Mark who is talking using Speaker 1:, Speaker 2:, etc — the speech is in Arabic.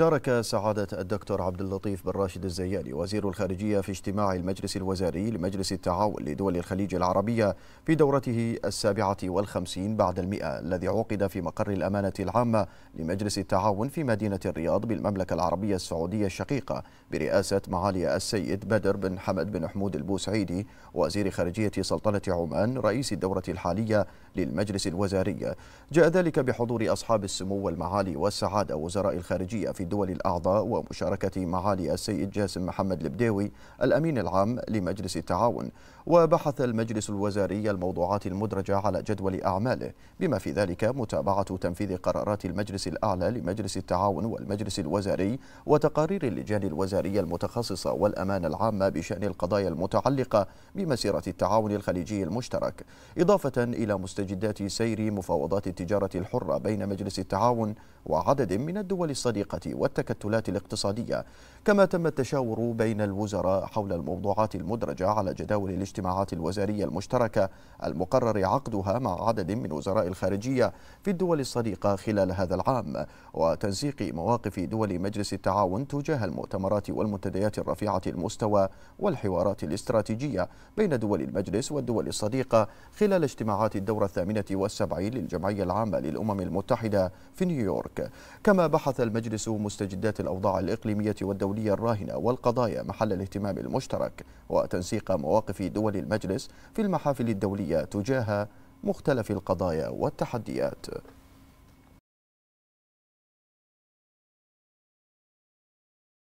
Speaker 1: شارك
Speaker 2: سعادة الدكتور عبد اللطيف بن راشد الزياني وزير الخارجية في اجتماع المجلس الوزاري لمجلس التعاون لدول الخليج العربية في دورته السابعة والخمسين بعد المئة الذي عقد في مقر الأمانة العامة لمجلس التعاون في مدينة الرياض بالمملكة العربية السعودية الشقيقة برئاسة معالي السيد بدر بن حمد بن حمود البوسعيدي وزير خارجية سلطنة عمان رئيس الدورة الحالية للمجلس الوزاري جاء ذلك بحضور أصحاب السمو والمعالي والسعادة وزراء الخارجية في الدول الأعضاء ومشاركة معالي السيد جاسم محمد البديوي الأمين العام لمجلس التعاون وبحث المجلس الوزاري الموضوعات المدرجة على جدول أعماله بما في ذلك متابعة تنفيذ قرارات المجلس الأعلى لمجلس التعاون والمجلس الوزاري وتقارير اللجان الوزارية المتخصصة والأمانة العامة بشأن القضايا المتعلقة بمسيرة التعاون الخليجي المشترك إضافة إلى مستجدات سير مفاوضات التجارة الحرة بين مجلس التعاون وعدد من الدول الصديقة والتكتلات الاقتصادية كما تم التشاور بين الوزراء حول الموضوعات المدرجة على جداول الاجتماعات الوزارية المشتركة المقرر عقدها مع عدد من وزراء الخارجية في الدول الصديقة خلال هذا العام وتنسيق مواقف دول مجلس التعاون تجاه المؤتمرات والمنتديات الرفيعة المستوى والحوارات الاستراتيجية بين دول المجلس والدول الصديقة خلال اجتماعات الدورة الثامنة والسبعين للجمعية العامة للأمم المتحدة في نيويورك كما بحث المجلس مستجدات الأوضاع الإقليمية والدولية الراهنة والقضايا محل الاهتمام المشترك وتنسيق مواقف دول المجلس في المحافل الدولية تجاه مختلف القضايا والتحديات